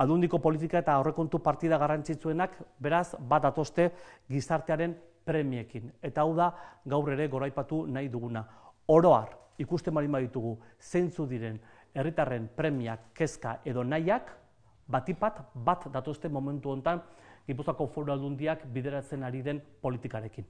Aldundiko politika eta horrekontu partida garrantzitsuenak beraz bat datoste gizartearen premiekin. Eta hau da gaur ere goraipatu nahi duguna. Oroar, ikusten marima ditugu, zeintzu diren herritarren premiak, kezka edo nahiak, batipat bat datoste momentu hontan Gipuzako foru aldundiak bideratzen ari den politikarekin.